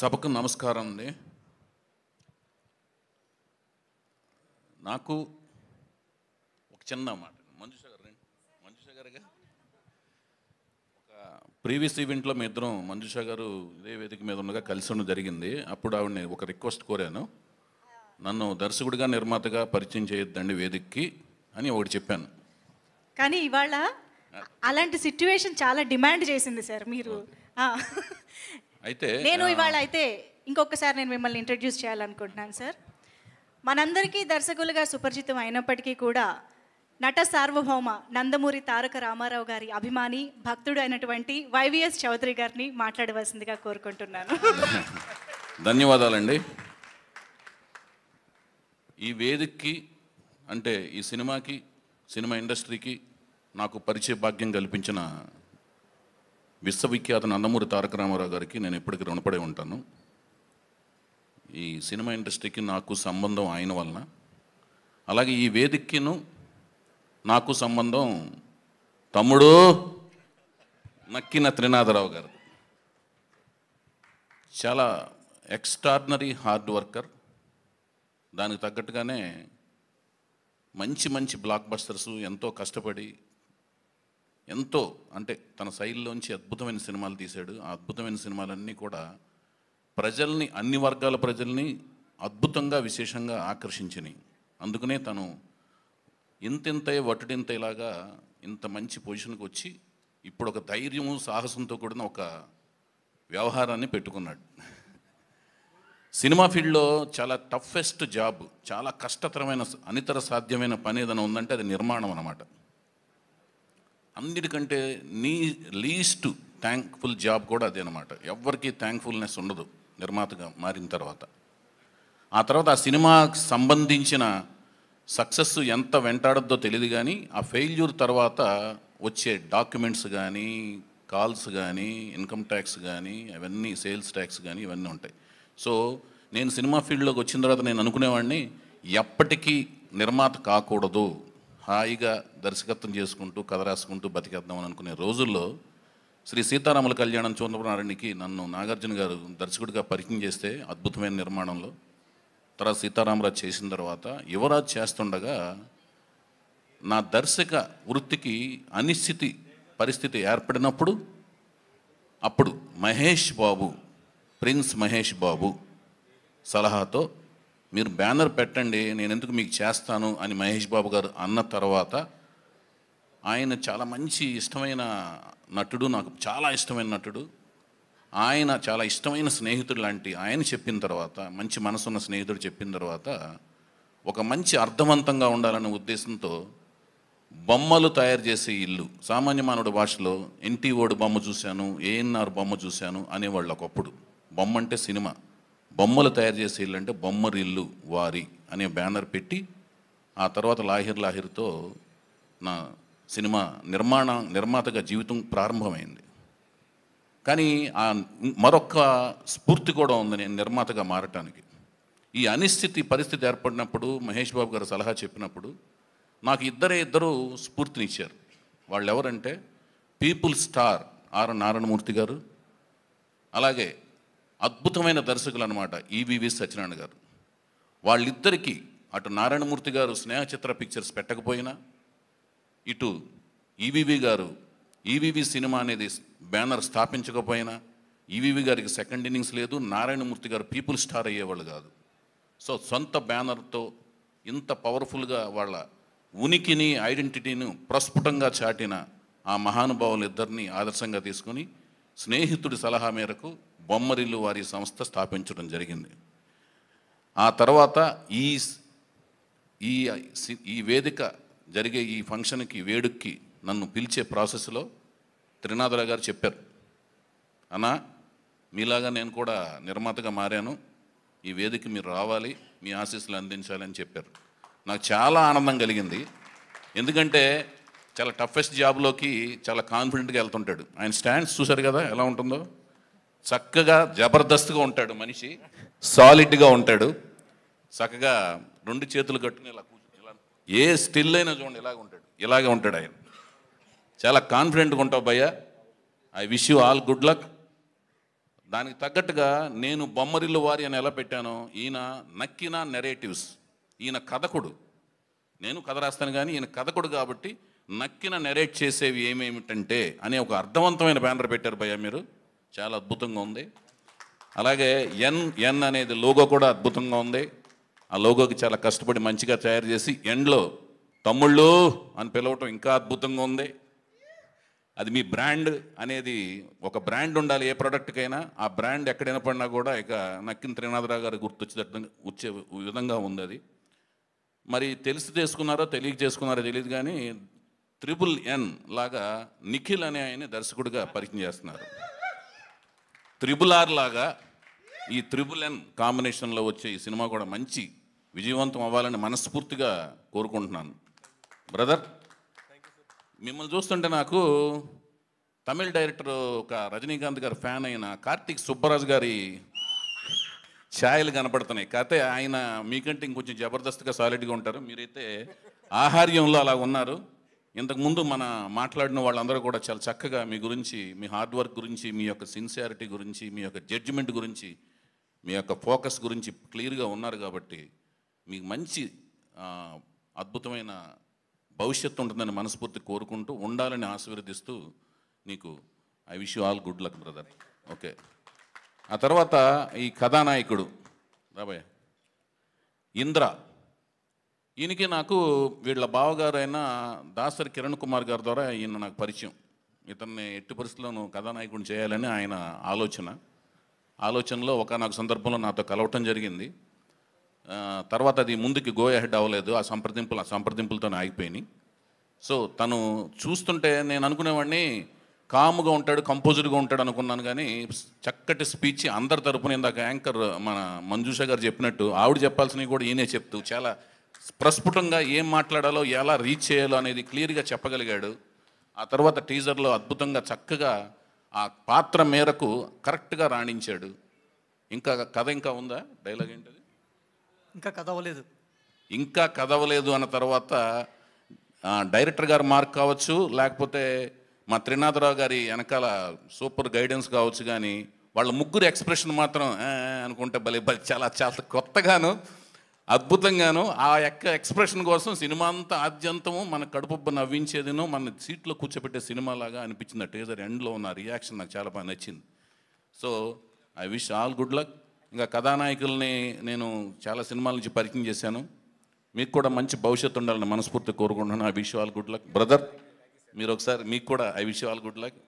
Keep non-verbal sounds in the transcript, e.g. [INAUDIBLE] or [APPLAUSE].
సభకు నమస్కారం అండి నాకు ఒక చిన్న మాట మంజుష గారు మంజుష గారుగా ఒక ప్రీవియస్ ఈవెంట్లో మీ ఇద్దరం మంజుష గారు ఇదే వేదిక మీద ఉండగా కలిసి ఉండడం జరిగింది అప్పుడు ఆవిడని ఒక రిక్వెస్ట్ కోరాను నన్ను దర్శకుడిగా నిర్మాతగా పరిచయం చేయొద్దండి వేదికకి అని ఒకటి చెప్పాను కానీ ఇవాళ అలాంటి సిచ్యువేషన్ చాలా డిమాండ్ చేసింది సార్ మీరు అయితే నేను ఇవాళ అయితే ఇంకొకసారి నేను మిమ్మల్ని ఇంట్రడ్యూస్ చేయాలనుకుంటున్నాను సార్ మనందరికీ దర్శకులుగా సుపరిచితం అయినప్పటికీ కూడా నట సార్వభౌమ నందమూరి తారక రామారావు గారి అభిమాని భక్తుడు అయినటువంటి వైవిఎస్ చౌదరి గారిని మాట్లాడవలసిందిగా కోరుకుంటున్నాను [LAUGHS] ధన్యవాదాలండి ఈ వేదికకి అంటే ఈ సినిమాకి సినిమా ఇండస్ట్రీకి నాకు పరిచయ భాగ్యం కల్పించిన విశ్వవిఖ్యాత నందమూరి తారక రామారావు గారికి నేను ఎప్పటికీ రుణపడి ఉంటాను ఈ సినిమా ఇండస్ట్రీకి నాకు సంబంధం ఆయన వలన అలాగే ఈ వేదికను నాకు సంబంధం తమ్ముడు నక్కిన త్రినాథరావు గారు చాలా ఎక్స్ట్రాడినరీ హార్డ్ వర్కర్ దానికి తగ్గట్టుగానే మంచి మంచి బ్లాక్ బస్టర్స్ ఎంతో కష్టపడి ఎంతో అంటే తన శైలిలోంచి అద్భుతమైన సినిమాలు తీశాడు ఆ అద్భుతమైన సినిమాలన్నీ కూడా ప్రజల్ని అన్ని వర్గాల ప్రజల్ని అద్భుతంగా విశేషంగా ఆకర్షించినాయి అందుకనే తను ఇంతింతే వటుడింతేలాగా ఇంత మంచి పొజిషన్కి వచ్చి ఇప్పుడు ఒక ధైర్యము సాహసంతో కూడిన ఒక వ్యవహారాన్ని పెట్టుకున్నాడు సినిమా ఫీల్డ్లో చాలా టఫెస్ట్ జాబ్ చాలా కష్టతరమైన అనితర సాధ్యమైన పని ఏదైనా ఉందంటే అది నిర్మాణం అన్నమాట అన్నిటికంటే నీ లీస్ట్ థ్యాంక్ఫుల్ జాబ్ కూడా అదే అనమాట ఎవరికి థ్యాంక్ఫుల్నెస్ ఉండదు నిర్మాతగా మారిన తర్వాత ఆ తర్వాత ఆ సినిమాకి సంబంధించిన సక్సెస్ ఎంత వెంటాడద్దో తెలియదు కానీ ఆ ఫెయిల్యూర్ తర్వాత వచ్చే డాక్యుమెంట్స్ కానీ కాల్స్ కానీ ఇన్కమ్ ట్యాక్స్ కానీ అవన్నీ సేల్స్ ట్యాక్స్ కానీ ఇవన్నీ ఉంటాయి సో నేను సినిమా ఫీల్డ్లోకి వచ్చిన తర్వాత నేను అనుకునేవాడిని ఎప్పటికీ నిర్మాత కాకూడదు హాయిగా దర్శకత్వం చేసుకుంటూ కథ రాసుకుంటూ బతికేద్దామని అనుకునే రోజుల్లో శ్రీ సీతారాముల కళ్యాణం చూడపునారాయణకి నన్ను నాగార్జున గారు దర్శకుడిగా పరిచయం చేస్తే అద్భుతమైన నిర్మాణంలో తర్వాత సీతారామరాజు చేసిన తర్వాత యువరాజ్ చేస్తుండగా నా దర్శక వృత్తికి అనిశ్చితి పరిస్థితి ఏర్పడినప్పుడు అప్పుడు మహేష్ బాబు ప్రిన్స్ మహేష్ బాబు సలహాతో మీరు బ్యానర్ పెట్టండి నేను ఎందుకు మీకు చేస్తాను అని మహేష్ బాబు గారు అన్న తర్వాత ఆయన చాలా మంచి ఇష్టమైన నటుడు నాకు చాలా ఇష్టమైన నటుడు ఆయన చాలా ఇష్టమైన స్నేహితుడు లాంటి ఆయన చెప్పిన తర్వాత మంచి మనసున్న స్నేహితుడు చెప్పిన తర్వాత ఒక మంచి అర్థవంతంగా ఉండాలనే ఉద్దేశంతో బొమ్మలు తయారు చేసే ఇల్లు సామాన్య మానవుడి భాషలో ఎన్టీఓడు బొమ్మ చూశాను ఏఎన్ఆర్ బొమ్మ చూశాను అనేవాళ్ళు ఒకప్పుడు బొమ్మ అంటే సినిమా బొమ్మలు తయారు చేసే ఇల్లు అంటే బొమ్మరిల్లు వారి అనే బ్యానర్ పెట్టి ఆ తర్వాత లాహిర్ లాహిర్తో నా సినిమా నిర్మాణ నిర్మాతగా జీవితం ప్రారంభమైంది కానీ ఆ మరొక స్ఫూర్తి కూడా ఉంది నేను నిర్మాతగా మారటానికి ఈ అనిశ్చితి పరిస్థితి ఏర్పడినప్పుడు మహేష్ బాబు గారు సలహా చెప్పినప్పుడు నాకు ఇద్దరే ఇద్దరు స్ఫూర్తినిచ్చారు వాళ్ళు ఎవరంటే పీపుల్ స్టార్ ఆర్ నారాయణమూర్తి గారు అలాగే అద్భుతమైన దర్శకులు అనమాట ఈవివి సత్యనారాయణ గారు వాళ్ళిద్దరికీ అటు నారాయణమూర్తి గారు స్నేహ చిత్ర పిక్చర్స్ పెట్టకపోయినా ఇటు ఈవివి గారు ఈవివి సినిమా అనేది బ్యానర్ స్థాపించకపోయినా ఈవివి గారికి సెకండ్ ఇన్నింగ్స్ లేదు నారాయణమూర్తి గారు పీపుల్ స్టార్ అయ్యేవాళ్ళు కాదు సో సొంత బ్యానర్తో ఇంత పవర్ఫుల్గా వాళ్ళ ఉనికిని ఐడెంటిటీని ప్రస్ఫుటంగా చాటిన ఆ మహానుభావులు ఇద్దరిని ఆదర్శంగా తీసుకుని స్నేహితుడి సలహా మేరకు బొమ్మరిల్లు వారి సంస్థ స్థాపించడం జరిగింది ఆ తర్వాత ఈ ఈ ఈ వేదిక జరిగే ఈ ఫంక్షన్కి వేడుక్కి నన్ను పిలిచే ప్రాసెస్లో త్రినాథరావు గారు చెప్పారు అన్నా మీలాగా నేను కూడా నిర్మాతగా మారాను ఈ వేదిక మీరు రావాలి మీ ఆశీస్సులు అందించాలని చెప్పారు నాకు చాలా ఆనందం కలిగింది ఎందుకంటే చాలా టఫెస్ట్ జాబ్లోకి చాలా కాన్ఫిడెంట్గా వెళ్తుంటాడు ఆయన స్టాండ్స్ చూశారు కదా ఎలా ఉంటుందో చక్కగా జబర్దస్త్గా ఉంటాడు మనిషి సాలిడ్గా ఉంటాడు చక్కగా రెండు చేతులు కట్టుకుని ఇలా కూర్చుని ఏ స్టిల్ అయినా చూడండి ఇలాగ ఉంటాడు ఇలాగే ఉంటాడు ఆయన చాలా కాన్ఫిడెంట్గా ఉంటావు భయ్య I wish you all good luck దానికి తగ్గట్టుగా నేను బొమ్మరిల్లు వారి అని ఎలా పెట్టాను ఈయన నక్కిన నెరేటివ్స్ ఈయన కథకుడు నేను కథ రాస్తాను కానీ ఈయన కథకుడు కాబట్టి నక్కిన నెరేట్ చేసేవి ఏమేమిటంటే అనే ఒక అర్థవంతమైన బ్యానర్ పెట్టారు భయ్య మీరు చాలా అద్భుతంగా ఉంది అలాగే ఎన్ ఎన్ అనేది లోగో కూడా అద్భుతంగా ఉంది ఆ లోగోకి చాలా కష్టపడి మంచిగా తయారు చేసి ఎండ్లో తమ్ముళ్ళు అని పిలవటం ఇంకా అద్భుతంగా ఉంది అది మీ బ్రాండ్ అనేది ఒక బ్రాండ్ ఉండాలి ఏ ప్రోడక్ట్కైనా ఆ బ్రాండ్ ఎక్కడైనా పడినా కూడా ఇక నక్కిన త్రినాథరావు గారు గుర్తొచ్చేటట్టు వచ్చే విధంగా ఉంది అది మరి తెలిసి చేసుకున్నారో తెలియక చేసుకున్నారో తెలియదు కానీ ట్రిపుల్ ఎన్ లాగా నిఖిల్ అనే ఆయన దర్శకుడిగా పరిచయం చేస్తున్నారు త్రిబుల్ ఆర్ లాగా ఈ త్రిబుల్ ఎన్ కాంబినేషన్లో వచ్చే ఈ సినిమా కూడా మంచి విజయవంతం అవ్వాలని మనస్ఫూర్తిగా కోరుకుంటున్నాను బ్రదర్ మిమ్మల్ని చూస్తుంటే నాకు తమిళ డైరెక్టర్ ఒక రజనీకాంత్ గారి ఫ్యాన్ అయిన కార్తీక్ సుబ్బరాజు గారి ఛాయలు కనపడుతున్నాయి కాకపోతే ఆయన మీకంటే ఇంకొంచెం జబర్దస్త్గా సాలిడ్గా ఉంటారు మీరైతే ఆహార్యంలో అలా ఉన్నారు ఇంతకుముందు మన మాట్లాడిన వాళ్ళందరూ కూడా చాలా చక్కగా మీ గురించి మీ హార్డ్ వర్క్ గురించి మీ యొక్క సిన్సియారిటీ గురించి మీ యొక్క జడ్జిమెంట్ గురించి మీ యొక్క ఫోకస్ గురించి క్లియర్గా ఉన్నారు కాబట్టి మీకు మంచి అద్భుతమైన భవిష్యత్తు ఉంటుందని మనస్ఫూర్తి కోరుకుంటూ ఉండాలని ఆశీర్వదిస్తూ నీకు I wish you all good luck brother okay ఆ తర్వాత ఈ కథానాయకుడు రాబోయే ఇంద్ర ఈయనకి నాకు వీళ్ళ బావగారైన దాసరి కిరణ్ కుమార్ గారి ద్వారా ఈయన నాకు పరిచయం ఇతన్ని ఎట్టి పరిస్థితుల్లోనూ కథానాయకుడిని చేయాలని ఆయన ఆలోచన ఆలోచనలో ఒక నాకు సందర్భంలో నాతో కలవటం జరిగింది తర్వాత అది ముందుకి గో హెడ్ అవ్వలేదు ఆ సంప్రదింపులు ఆ సంప్రదింపులతోనే ఆగిపోయినాయి సో తను చూస్తుంటే నేను అనుకునేవాడిని కాముగా ఉంటాడు కంపోజర్గా ఉంటాడు అనుకున్నాను కానీ చక్కటి స్పీచ్ అందరి తరపున ఇందాక యాంకర్ మన మంజూషా గారు చెప్పినట్టు ఆవిడ చెప్పాల్సినవి కూడా ఈయనే చెప్తూ చాలా ప్రస్ఫుటంగా ఏం మాట్లాడాలో ఎలా రీచ్ చేయాలో అనేది క్లియర్గా చెప్పగలిగాడు ఆ తర్వాత టీజర్లో అద్భుతంగా చక్కగా ఆ పాత్ర మేరకు కరెక్ట్గా రాణించాడు ఇంకా కథ ఇంకా ఉందా డైలాగ్ ఏంటది ఇంకా కదవలేదు ఇంకా కదవలేదు అన్న తర్వాత డైరెక్టర్ గారు మార్క్ కావచ్చు లేకపోతే మా త్రినాథరావు గారి వెనకాల సూపర్ గైడెన్స్ కావచ్చు కానీ వాళ్ళ ముగ్గురు ఎక్స్ప్రెషన్ మాత్రం అనుకుంటే భలే భలే చాలా చాలా కొత్తగాను అద్భుతంగాను ఆ యొక్క ఎక్స్ప్రెషన్ కోసం సినిమా అంతా ఆద్యంతము మన కడుపు నవ్వించేదేనో మన సీట్లో కూర్చోబెట్టే లాగా అనిపించింది టేజర్ ఎండ్లో ఉన్న రియాక్షన్ నాకు చాలా బాగా నచ్చింది so I wish all good luck ఇంకా కథానాయకుల్ని నేను చాలా సినిమాల నుంచి పరిచయం చేశాను మీకు కూడా మంచి భవిష్యత్తు ఉండాలని మనస్ఫూర్తి కోరుకుంటున్నాను I wish all good luck brother మీరు ఒకసారి మీకు కూడా I wish all good luck